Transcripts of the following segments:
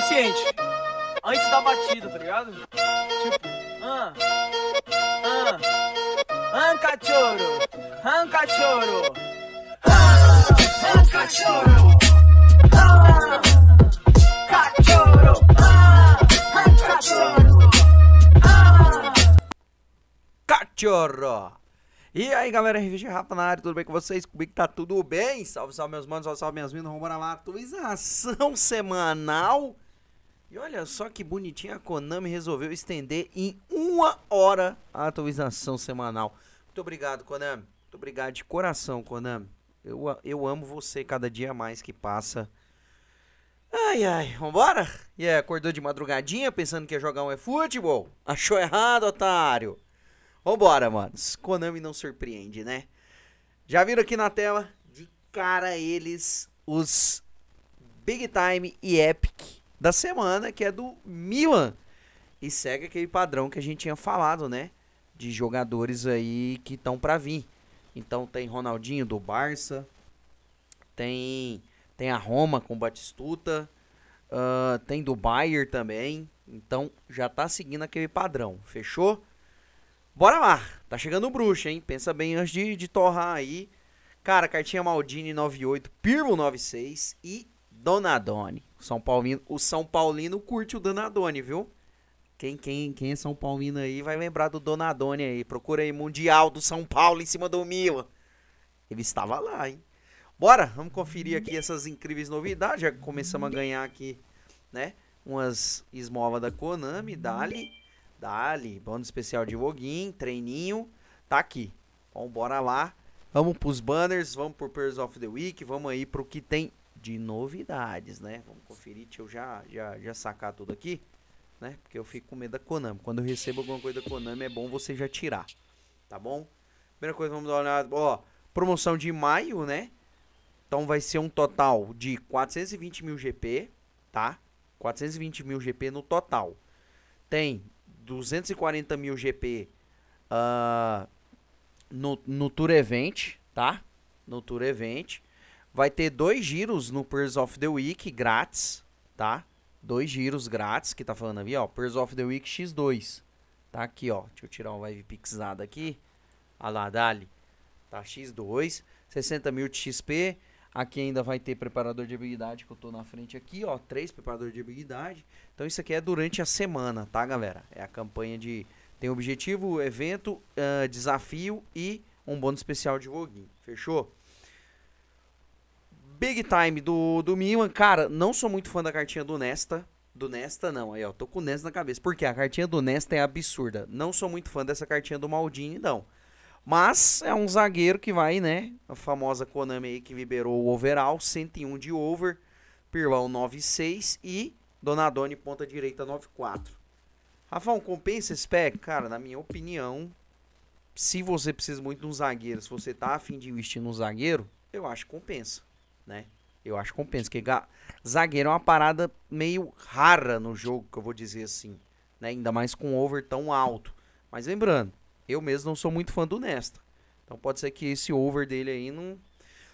ciente. Antes da batida, tá ligado? Tipo, ah, ah, ah, cachorro, ah, cachorro, ah, ah, cachorro, ah, cachorro, ah, cachorro. E aí galera, RVG Rafa na área, tudo bem com vocês? que tá tudo bem? Salve, salve meus manos, salve, salve minhas minas, vamos lá, atualização semanal e olha só que bonitinha a Konami resolveu estender em uma hora a atualização semanal. Muito obrigado, Konami. Muito obrigado de coração, Konami. Eu, eu amo você cada dia mais que passa. Ai, ai, vambora? E yeah, acordou de madrugadinha pensando que ia jogar um eFootball? Achou errado, otário. Vambora, manos. Konami não surpreende, né? Já viram aqui na tela? De cara eles, os Big Time e Epic da semana, que é do Milan. E segue aquele padrão que a gente tinha falado, né? De jogadores aí que estão para vir. Então tem Ronaldinho do Barça, tem tem a Roma com Batistuta, uh, tem do Bayern também. Então já tá seguindo aquele padrão, fechou? Bora lá, tá chegando o bruxo, hein? Pensa bem antes de, de torrar aí. Cara, cartinha Maldini 98, Pirlo 96 e Donadoni. São Paulino, o São Paulino curte o Donadoni, viu? Quem, quem, quem é São Paulino aí vai lembrar do Donadoni aí. Procura aí Mundial do São Paulo em cima do Milan. Ele estava lá, hein? Bora, vamos conferir aqui essas incríveis novidades. Já começamos a ganhar aqui, né? Umas esmolas da Konami, Dali. Dali, bando especial de Voguin, treininho. Tá aqui. Então bora lá. Vamos pros banners, vamos pro Pairs of the Week, vamos aí pro que tem de novidades, né? Vamos conferir, deixa eu já, já, já sacar tudo aqui, né? Porque eu fico com medo da Konami. Quando eu recebo alguma coisa da Konami, é bom você já tirar, tá bom? Primeira coisa, vamos dar uma olhada, ó, promoção de maio, né? Então vai ser um total de 420 mil GP, tá? 420 mil GP no total. Tem 240 mil GP uh, ah, no, no Tour Event, tá? No Tour Event. Vai ter dois giros no Purse of the Week grátis, tá? Dois giros grátis que tá falando ali, ó. Purse of the Week X2. Tá aqui, ó. Deixa eu tirar um live pixado aqui. Olha lá, dali. Tá X2. 60 mil de XP. Aqui ainda vai ter preparador de habilidade que eu tô na frente aqui, ó. Três preparadores de habilidade. Então isso aqui é durante a semana, tá, galera? É a campanha de. Tem objetivo, evento, uh, desafio e um bônus especial de login. Fechou? Big Time do, do Milan. Cara, não sou muito fã da cartinha do Nesta. Do Nesta, não. Aí, ó, tô com o Nesta na cabeça. Porque a cartinha do Nesta é absurda. Não sou muito fã dessa cartinha do Maldini, não. Mas é um zagueiro que vai, né? A famosa Konami aí que liberou o overall, 101 de over, Pirlão 96 e Donadoni ponta direita 94. Rafão, compensa esse pé, Cara, na minha opinião, se você precisa muito de um zagueiro, se você tá afim de investir num zagueiro, eu acho que compensa né? Eu acho que compensa, porque zagueiro é uma parada meio rara no jogo, que eu vou dizer assim, né? Ainda mais com over tão alto. Mas lembrando, eu mesmo não sou muito fã do Nesta. Então pode ser que esse over dele aí não...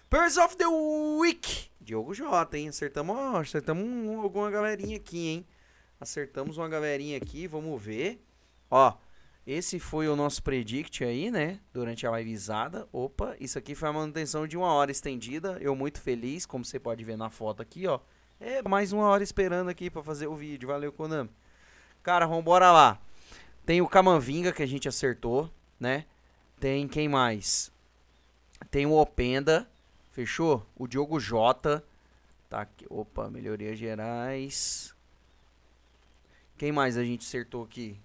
Pairs of the Week! Diogo Jota, hein? Acertamos, acertamos um, alguma galerinha aqui, hein? Acertamos uma galerinha aqui, vamos ver. Ó, esse foi o nosso predict aí, né? Durante a livezada. Opa, isso aqui foi a manutenção de uma hora estendida. Eu muito feliz, como você pode ver na foto aqui, ó. É mais uma hora esperando aqui para fazer o vídeo. Valeu, Konami. Cara, vambora lá. Tem o Camanvinga que a gente acertou, né? Tem quem mais? Tem o Openda, fechou? O Diogo Jota. Tá aqui. Opa, melhorias gerais. Quem mais a gente acertou aqui?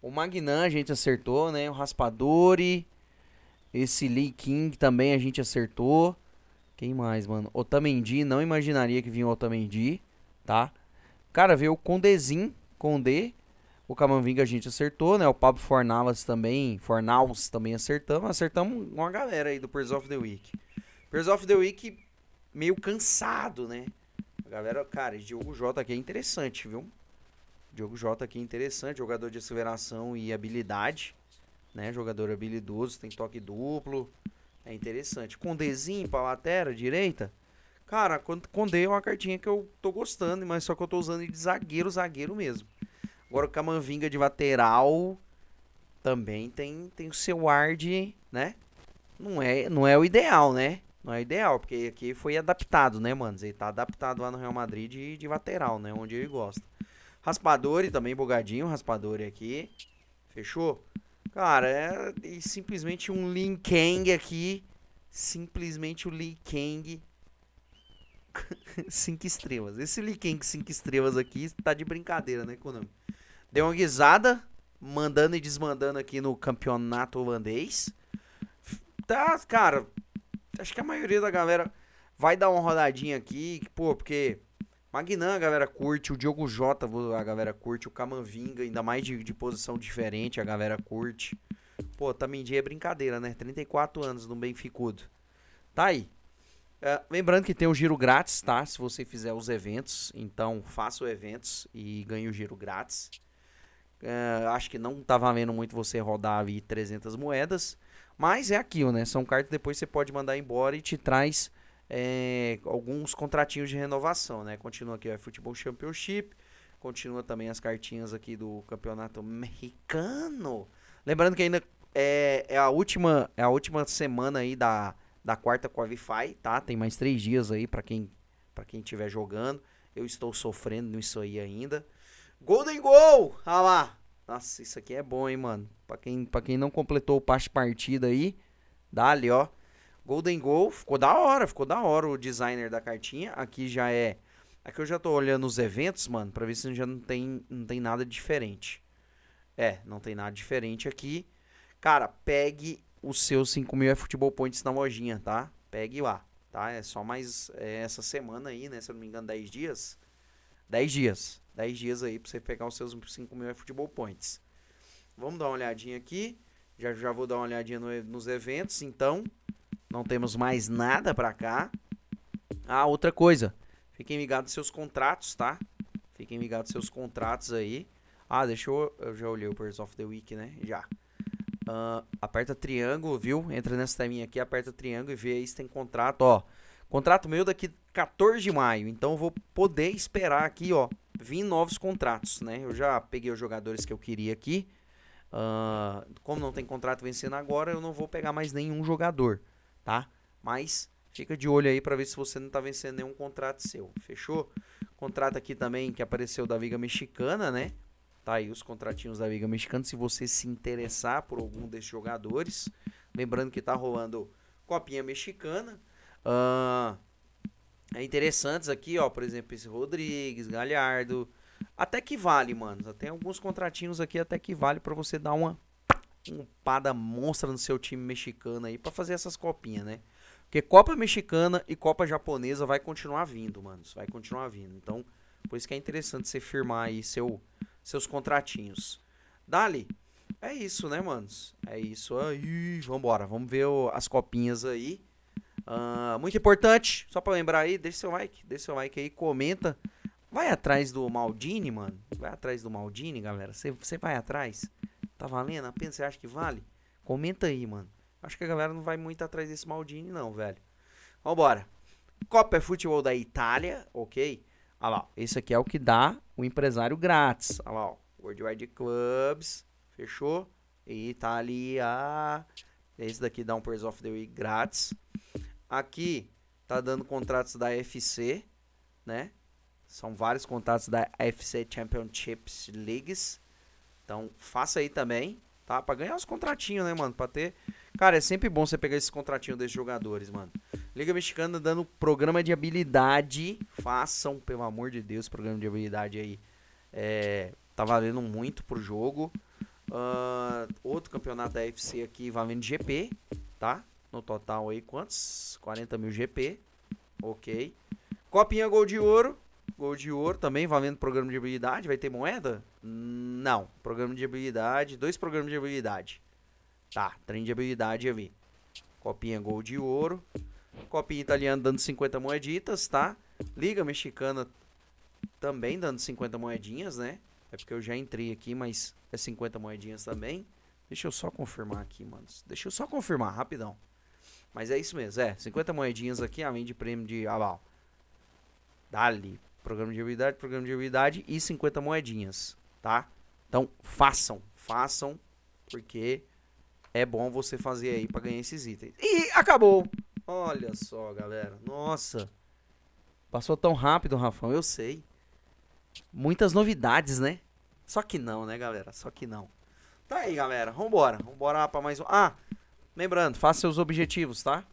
O Magnan a gente acertou, né? O Raspadori. Esse Lee King também a gente acertou. Quem mais, mano? Otamendi, não imaginaria que vinha o Otamendi, tá? Cara, veio o Condezin, Condé. O Camavinga a gente acertou, né? O Pablo Fornalas também, Fornaus também acertamos. Acertamos uma galera aí do Pers of the Week. Pers of the Week meio cansado, né? A galera, cara, esse Diogo Jota aqui é interessante, viu? Diogo Jota aqui interessante, jogador de aceleração e habilidade, né? Jogador habilidoso, tem toque duplo. É interessante. Condezinho pra lateral, direita. Cara, Conde é uma cartinha que eu tô gostando, mas só que eu tô usando de zagueiro, zagueiro mesmo. Agora o Camavinga de lateral também tem, tem o seu ar de, né? Não é, não é o ideal, né? Não é ideal, porque aqui foi adaptado, né, mano? Ele tá adaptado lá no Real Madrid de, de lateral, né? Onde ele gosta. Raspadori também, bugadinho, raspadori aqui. Fechou? Cara, é, simplesmente um Lin Kang aqui. Simplesmente o Li Kang cinco estrelas. Esse Li Kang cinco estrelas aqui tá de brincadeira, né, Konami? Deu uma guisada, mandando e desmandando aqui no campeonato holandês. Tá, cara, acho que a maioria da galera vai dar uma rodadinha aqui, pô, porque Magnan, a galera curte. O Diogo Jota, a galera curte. O Camanvinga, ainda mais de, de posição diferente, a galera curte. Pô, Tamendi é brincadeira, né? 34 anos no Benficudo. Tá aí. Uh, lembrando que tem o giro grátis, tá? Se você fizer os eventos, então faça os eventos e ganhe o giro grátis. Uh, acho que não tá valendo muito você rodar ali 300 moedas, mas é aquilo, né? São cartas que depois você pode mandar embora e te traz é, alguns contratinhos de renovação, né? Continua aqui o Futebol Championship, continua também as cartinhas aqui do Campeonato Mexicano. Lembrando que ainda é, é a última é a última semana aí da, da quarta Qualify, tá? Tem mais três dias aí para quem para quem estiver jogando. Eu estou sofrendo nisso aí ainda. Golden Goal! Ah lá! Nossa, isso aqui é bom, hein, mano? Pra quem, pra quem não completou o passe partida aí, dá ali, ó. Golden Goal, ficou da hora, ficou da hora o designer da cartinha. Aqui já é. Aqui eu já tô olhando os eventos, mano, pra ver se já não tem, não tem nada diferente. É, não tem nada diferente aqui. Cara, pegue os seus 5 mil é Futebol Points na lojinha, tá? Pegue lá, tá? É só mais é, essa semana aí, né? Se eu não me engano, 10 dias. 10 dias. 10 dias aí pra você pegar os seus 5 mil é Futebol Points. Vamos dar uma olhadinha aqui. Já, já vou dar uma olhadinha no, nos eventos, então. Não temos mais nada para cá. Ah, outra coisa. Fiquem ligados seus contratos, tá? Fiquem ligados seus contratos aí. Ah, deixa eu... Eu já olhei o Birds of the Week, né? Já. Uh, aperta triângulo, viu? Entra nessa teminha aqui, aperta triângulo e vê aí se tem contrato, ó. Contrato meu daqui 14 de maio, então vou poder esperar aqui, ó, vir novos contratos, né? Eu já peguei os jogadores que eu queria aqui. Uh, como não tem contrato vencendo agora, eu não vou pegar mais nenhum jogador tá? Mas fica de olho aí para ver se você não tá vencendo nenhum contrato seu, fechou? Contrato aqui também que apareceu da Viga Mexicana, né? Tá aí os contratinhos da Liga Mexicana. Se você se interessar por algum desses jogadores, lembrando que tá rolando Copinha Mexicana. Uh, é interessantes aqui, ó, por exemplo, esse Rodrigues, Galhardo. Até que vale, mano. Tem alguns contratinhos aqui até que vale para você dar uma pada monstra no seu time mexicano aí para fazer essas copinhas, né? Porque Copa Mexicana e Copa Japonesa vai continuar vindo, mano. Isso vai continuar vindo. Então, por isso que é interessante você firmar aí seu, seus contratinhos. Dali, é isso, né, manos? É isso aí. Vambora, vamos ver o, as copinhas aí. Uh, muito importante, só pra lembrar aí, deixa seu like, deixa seu like aí, comenta. Vai atrás do Maldini, mano. Vai atrás do Maldini, galera. Você vai atrás. Tá valendo a pena? Você acha que vale? Comenta aí, mano. Acho que a galera não vai muito atrás desse Maldini, não, velho. Vambora. Copa é futebol da Itália, ok? Olha lá, esse aqui é o que dá o empresário grátis. Olha lá, ó. Worldwide Clubs, fechou? Itália. Esse daqui dá um Players of the Week grátis. Aqui tá dando contratos da FC, né? São vários contratos da FC Championships Leagues. Então, faça aí também, tá? Pra ganhar os contratinhos, né, mano? Pra ter. Cara, é sempre bom você pegar esses contratinhos desses jogadores, mano. Liga Mexicana dando programa de habilidade. Façam, pelo amor de Deus, programa de habilidade aí. É, tá valendo muito pro jogo. Uh, outro campeonato da FC aqui valendo GP, tá? No total aí, quantos? 40 mil GP. Ok. Copinha Gol de Ouro. Gol de Ouro também valendo programa de habilidade. Vai ter moeda? Não, programa de habilidade, dois programas de habilidade. Tá, trem de habilidade eu vi. Copinha Gol de Ouro. Copinha italiana dando 50 moeditas, tá? Liga mexicana também dando 50 moedinhas, né? É porque eu já entrei aqui, mas é 50 moedinhas também. Deixa eu só confirmar aqui, mano. Deixa eu só confirmar, rapidão. Mas é isso mesmo, é. 50 moedinhas aqui, além de prêmio de aval. Dali. Programa de habilidade, programa de habilidade e 50 moedinhas tá? Então, façam, façam, porque é bom você fazer aí para ganhar esses itens. E acabou! Olha só, galera. Nossa! Passou tão rápido, Rafão, eu sei. Muitas novidades, né? Só que não, né, galera? Só que não. Tá aí, galera. Vambora. Vambora pra mais um. Ah, lembrando, faça seus objetivos, tá?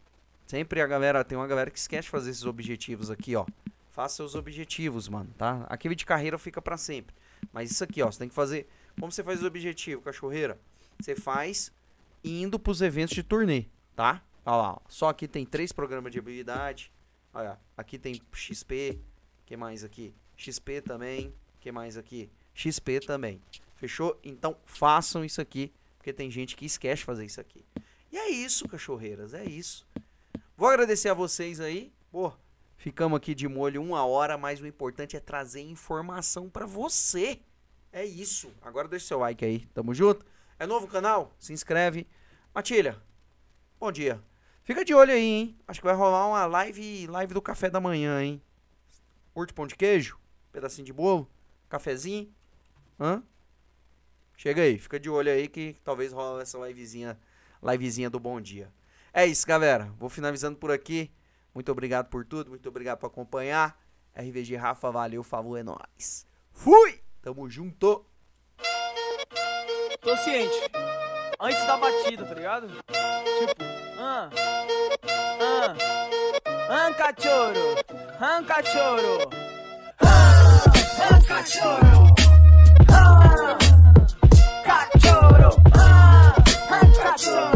Sempre a galera, tem uma galera que esquece de fazer esses objetivos aqui, ó. Faça seus objetivos, mano, tá? Aquele de carreira fica para sempre. Mas isso aqui, ó, você tem que fazer. Como você faz o objetivo, cachorreira? Você faz indo pros eventos de turnê, tá? Olha lá, ó. só aqui tem três programas de habilidade. Olha, aqui tem XP. que mais aqui? XP também. que mais aqui? XP também. Fechou? Então façam isso aqui, porque tem gente que esquece fazer isso aqui. E é isso, cachorreiras, é isso. Vou agradecer a vocês aí. Porra, Ficamos aqui de molho uma hora, mas o importante é trazer informação para você. É isso. Agora deixa seu like aí. Tamo junto. É novo canal? Se inscreve. Matilha, bom dia. Fica de olho aí, hein? Acho que vai rolar uma live, live do café da manhã, hein? Curte pão de queijo? Pedacinho de bolo? Cafezinho? Hã? Chega aí, fica de olho aí que talvez rola essa livezinha, livezinha do bom dia. É isso, galera. Vou finalizando por aqui. Muito obrigado por tudo, muito obrigado por acompanhar. RVG Rafa, valeu, favor, é nóis. Fui! Tamo junto! Tô ciente. Antes da batida, tá ligado? Tipo, ah, ah, ah, cachorro, ah, cachorro, ah, cachorro, ah, cachorro, ah, cachorro.